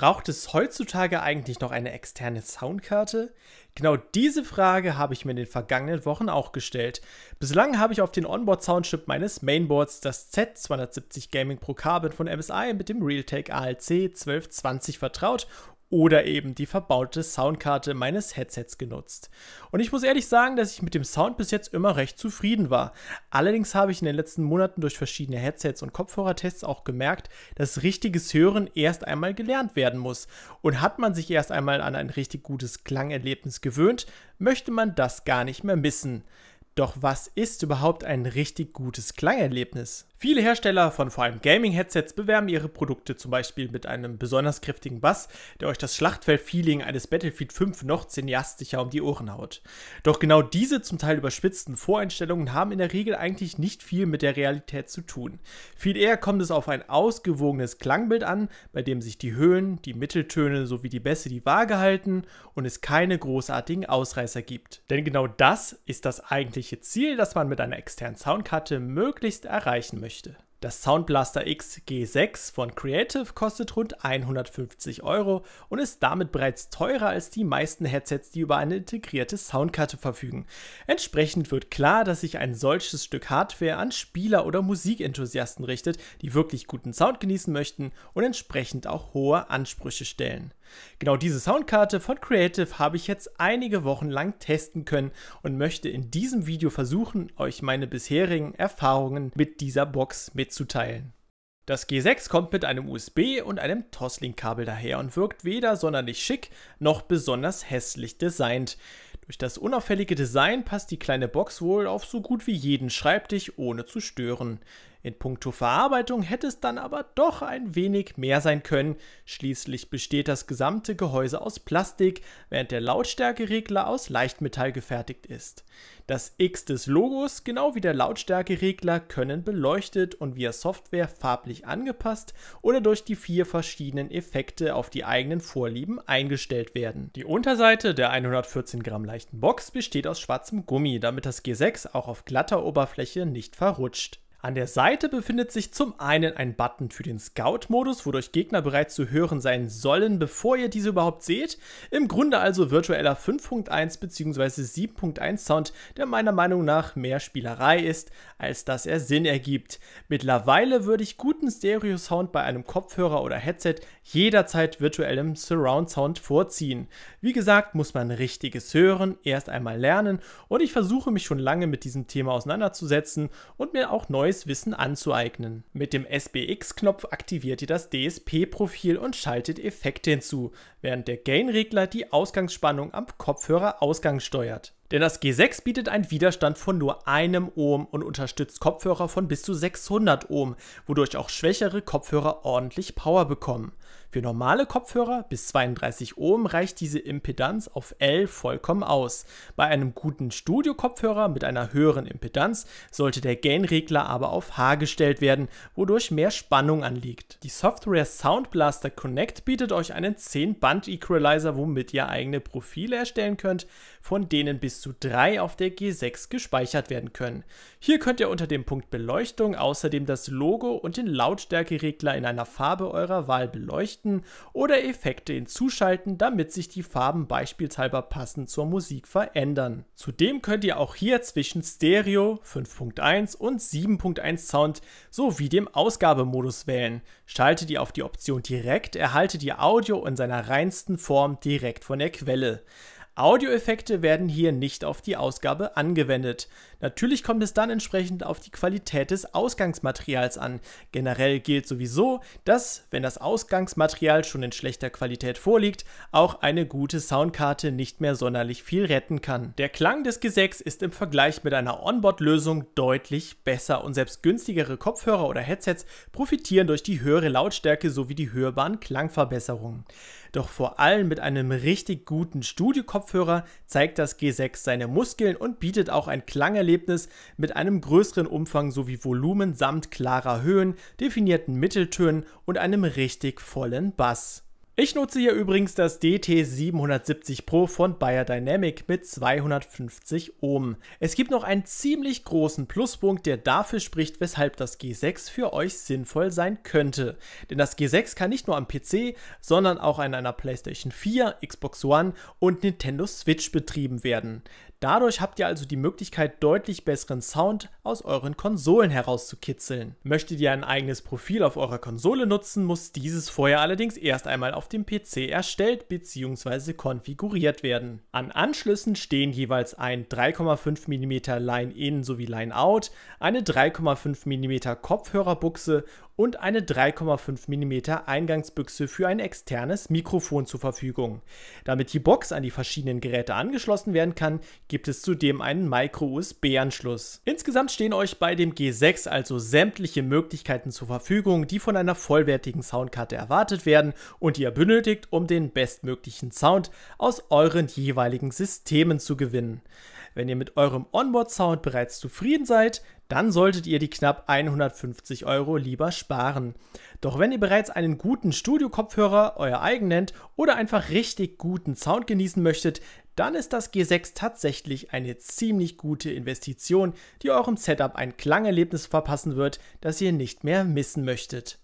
Braucht es heutzutage eigentlich noch eine externe Soundkarte? Genau diese Frage habe ich mir in den vergangenen Wochen auch gestellt. Bislang habe ich auf den Onboard-Soundchip meines Mainboards das Z270 Gaming Pro Carbon von MSI mit dem Realtek ALC 1220 vertraut oder eben die verbaute Soundkarte meines Headsets genutzt. Und ich muss ehrlich sagen, dass ich mit dem Sound bis jetzt immer recht zufrieden war. Allerdings habe ich in den letzten Monaten durch verschiedene Headsets und Kopfhörertests auch gemerkt, dass richtiges Hören erst einmal gelernt werden muss. Und hat man sich erst einmal an ein richtig gutes Klangerlebnis gewöhnt, möchte man das gar nicht mehr missen. Doch was ist überhaupt ein richtig gutes Klangerlebnis? Viele Hersteller von vor allem Gaming-Headsets bewerben ihre Produkte zum Beispiel mit einem besonders kräftigen Bass, der euch das Schlachtfeld-Feeling eines Battlefield 5 noch cineastischer um die Ohren haut. Doch genau diese zum Teil überspitzten Voreinstellungen haben in der Regel eigentlich nicht viel mit der Realität zu tun. Viel eher kommt es auf ein ausgewogenes Klangbild an, bei dem sich die Höhen, die Mitteltöne sowie die Bässe die Waage halten und es keine großartigen Ausreißer gibt. Denn genau das ist das eigentliche eigentliche Ziel, das man mit einer externen Soundkarte möglichst erreichen möchte. Das Soundblaster X G6 von Creative kostet rund 150 Euro und ist damit bereits teurer als die meisten Headsets, die über eine integrierte Soundkarte verfügen. Entsprechend wird klar, dass sich ein solches Stück Hardware an Spieler oder Musikenthusiasten richtet, die wirklich guten Sound genießen möchten und entsprechend auch hohe Ansprüche stellen. Genau diese Soundkarte von Creative habe ich jetzt einige Wochen lang testen können und möchte in diesem Video versuchen, euch meine bisherigen Erfahrungen mit dieser Box mitzuteilen. Das G6 kommt mit einem USB und einem Toslink-Kabel daher und wirkt weder sonderlich schick noch besonders hässlich designt. Durch das unauffällige Design passt die kleine Box wohl auf so gut wie jeden Schreibtisch ohne zu stören. In puncto Verarbeitung hätte es dann aber doch ein wenig mehr sein können. Schließlich besteht das gesamte Gehäuse aus Plastik, während der Lautstärkeregler aus Leichtmetall gefertigt ist. Das X des Logos, genau wie der Lautstärkeregler, können beleuchtet und via Software farblich angepasst oder durch die vier verschiedenen Effekte auf die eigenen Vorlieben eingestellt werden. Die Unterseite der 114 Gramm leichten Box besteht aus schwarzem Gummi, damit das G6 auch auf glatter Oberfläche nicht verrutscht. An der Seite befindet sich zum einen ein Button für den Scout-Modus, wodurch Gegner bereits zu hören sein sollen, bevor ihr diese überhaupt seht. Im Grunde also virtueller 5.1 bzw. 7.1 Sound, der meiner Meinung nach mehr Spielerei ist, als dass er Sinn ergibt. Mittlerweile würde ich guten Stereo-Sound bei einem Kopfhörer oder Headset jederzeit virtuellem Surround-Sound vorziehen. Wie gesagt, muss man richtiges Hören erst einmal lernen und ich versuche mich schon lange mit diesem Thema auseinanderzusetzen und mir auch neue neues Wissen anzueignen. Mit dem SBX-Knopf aktiviert ihr das DSP-Profil und schaltet Effekte hinzu, während der Gain-Regler die Ausgangsspannung am Kopfhörerausgang steuert. Denn das G6 bietet einen Widerstand von nur einem Ohm und unterstützt Kopfhörer von bis zu 600 Ohm, wodurch auch schwächere Kopfhörer ordentlich Power bekommen. Für normale Kopfhörer bis 32 Ohm reicht diese Impedanz auf L vollkommen aus. Bei einem guten Studio-Kopfhörer mit einer höheren Impedanz sollte der Gain-Regler aber auf H gestellt werden, wodurch mehr Spannung anliegt. Die Software Sound Blaster Connect bietet euch einen 10-Band-Equalizer, womit ihr eigene Profile erstellen könnt, von denen bis zu drei auf der G6 gespeichert werden können. Hier könnt ihr unter dem Punkt Beleuchtung außerdem das Logo und den Lautstärkeregler in einer Farbe eurer Wahl beleuchten Leuchten oder Effekte hinzuschalten, damit sich die Farben beispielshalber passend zur Musik verändern. Zudem könnt ihr auch hier zwischen Stereo 5.1 und 7.1 Sound sowie dem Ausgabemodus wählen. Schaltet ihr auf die Option direkt, erhaltet ihr Audio in seiner reinsten Form direkt von der Quelle. Audioeffekte werden hier nicht auf die Ausgabe angewendet. Natürlich kommt es dann entsprechend auf die Qualität des Ausgangsmaterials an. Generell gilt sowieso, dass, wenn das Ausgangsmaterial schon in schlechter Qualität vorliegt, auch eine gute Soundkarte nicht mehr sonderlich viel retten kann. Der Klang des Gesäcks ist im Vergleich mit einer Onboard-Lösung deutlich besser und selbst günstigere Kopfhörer oder Headsets profitieren durch die höhere Lautstärke sowie die hörbaren Klangverbesserungen. Doch vor allem mit einem richtig guten Studio-Kopfhörer zeigt das G6 seine Muskeln und bietet auch ein Klangerlebnis mit einem größeren Umfang sowie Volumen samt klarer Höhen, definierten Mitteltönen und einem richtig vollen Bass. Ich nutze hier übrigens das DT770 Pro von Bayer Dynamic mit 250 Ohm. Es gibt noch einen ziemlich großen Pluspunkt, der dafür spricht, weshalb das G6 für euch sinnvoll sein könnte. Denn das G6 kann nicht nur am PC, sondern auch an einer PlayStation 4, Xbox One und Nintendo Switch betrieben werden. Dadurch habt ihr also die Möglichkeit, deutlich besseren Sound aus euren Konsolen herauszukitzeln. Möchtet ihr ein eigenes Profil auf eurer Konsole nutzen, muss dieses vorher allerdings erst einmal auf dem PC erstellt bzw. konfiguriert werden. An Anschlüssen stehen jeweils ein 3,5 mm Line-In sowie Line-Out, eine 3,5 mm Kopfhörerbuchse und eine 3,5 mm Eingangsbüchse für ein externes Mikrofon zur Verfügung. Damit die Box an die verschiedenen Geräte angeschlossen werden kann, gibt es zudem einen Micro-USB-Anschluss. Insgesamt stehen euch bei dem G6 also sämtliche Möglichkeiten zur Verfügung, die von einer vollwertigen Soundkarte erwartet werden und die ihr benötigt, um den bestmöglichen Sound aus euren jeweiligen Systemen zu gewinnen. Wenn ihr mit eurem Onboard-Sound bereits zufrieden seid, dann solltet ihr die knapp 150 Euro lieber sparen. Doch wenn ihr bereits einen guten Studio-Kopfhörer, euer eigen nennt, oder einfach richtig guten Sound genießen möchtet, dann ist das G6 tatsächlich eine ziemlich gute Investition, die eurem Setup ein Klangerlebnis verpassen wird, das ihr nicht mehr missen möchtet.